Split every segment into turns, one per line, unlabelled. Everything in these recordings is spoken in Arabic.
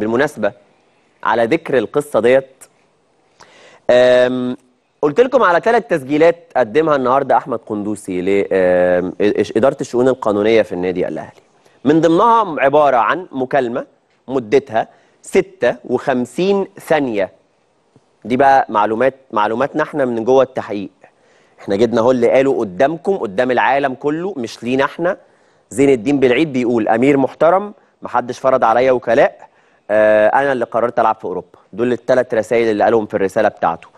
بالمناسبة على ذكر القصة ديت قلت لكم على ثلاث تسجيلات قدمها النهارده احمد قندوسي لاداره الشؤون القانونيه في النادي الاهلي من ضمنها عباره عن مكالمه مدتها 56 ثانيه دي بقى معلومات معلوماتنا احنا من جوه التحقيق احنا جبنا هو اللي قاله قدامكم قدام العالم كله مش لينا احنا زين الدين بالعيد بيقول امير محترم محدش فرض عليا وكلاء آه، انا اللي قررت العب في اوروبا دول الثلاث رسائل اللي قالهم في الرساله بتاعته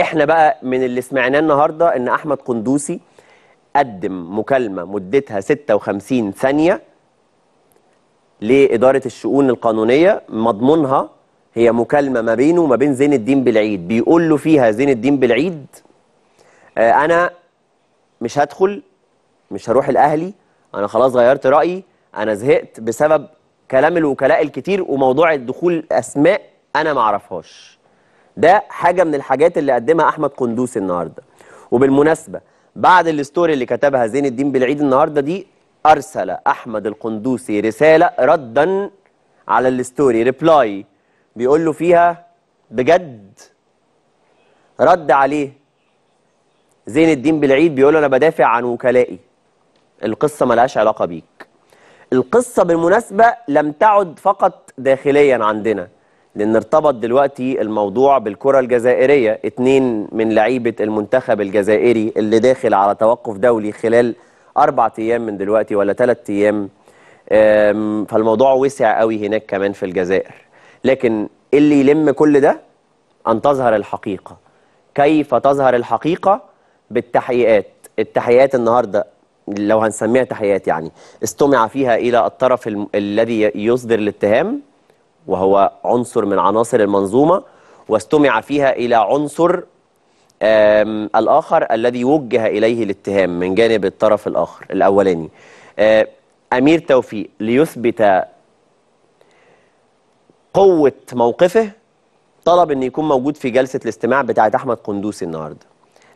احنا بقى من اللي سمعناه النهارده ان احمد قندوسي قدم مكالمه مدتها 56 ثانيه لاداره الشؤون القانونيه مضمونها هي مكالمه ما بينه وما بين زين الدين بالعيد بيقول له فيها زين الدين بالعيد آه، انا مش هدخل مش هروح الاهلي انا خلاص غيرت رايي انا زهقت بسبب كلام الوكلاء الكتير وموضوع الدخول اسماء انا ما اعرفهاش ده حاجه من الحاجات اللي قدمها احمد قندوس النهارده وبالمناسبه بعد الستوري اللي كتبها زين الدين بالعيد النهارده دي ارسل احمد القندوسي رساله ردا على الستوري ريبلاي بيقول له فيها بجد رد عليه زين الدين بالعيد بيقول له انا بدافع عن وكلائي القصه ملهاش علاقه بيك القصة بالمناسبة لم تعد فقط داخليا عندنا لأن ارتبط دلوقتي الموضوع بالكرة الجزائرية اتنين من لعيبة المنتخب الجزائري اللي داخل على توقف دولي خلال أربع أيام من دلوقتي ولا ثلاثة أيام فالموضوع وسع قوي هناك كمان في الجزائر لكن اللي يلم كل ده أن تظهر الحقيقة كيف تظهر الحقيقة بالتحقيقات التحقيقات النهاردة لو هنسميها تحيات يعني استمع فيها الى الطرف الذي يصدر الاتهام وهو عنصر من عناصر المنظومه واستمع فيها الى عنصر الاخر الذي وجه اليه الاتهام من جانب الطرف الاخر الاولاني آه، امير توفيق ليثبت قوه موقفه طلب ان يكون موجود في جلسه الاستماع بتاعه احمد قندوسي النهارده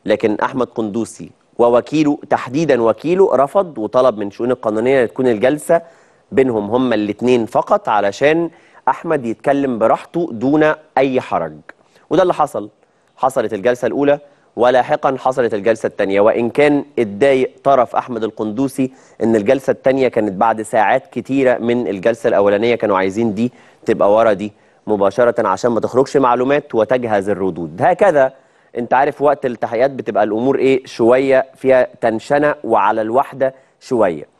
لكن احمد قندوسي ووكيله تحديدا وكيله رفض وطلب من شؤون القانونيه تكون الجلسه بينهم هما الاثنين فقط علشان احمد يتكلم براحته دون اي حرج وده اللي حصل حصلت الجلسه الاولى ولاحقا حصلت الجلسه الثانيه وان كان اتضايق طرف احمد القندوسي ان الجلسه الثانيه كانت بعد ساعات كتيره من الجلسه الاولانيه كانوا عايزين دي تبقى ورا دي مباشره عشان ما تخرجش معلومات وتجهز الردود هكذا انت عارف وقت التحيات بتبقى الامور ايه شويه فيها تنشنه وعلى الواحده شويه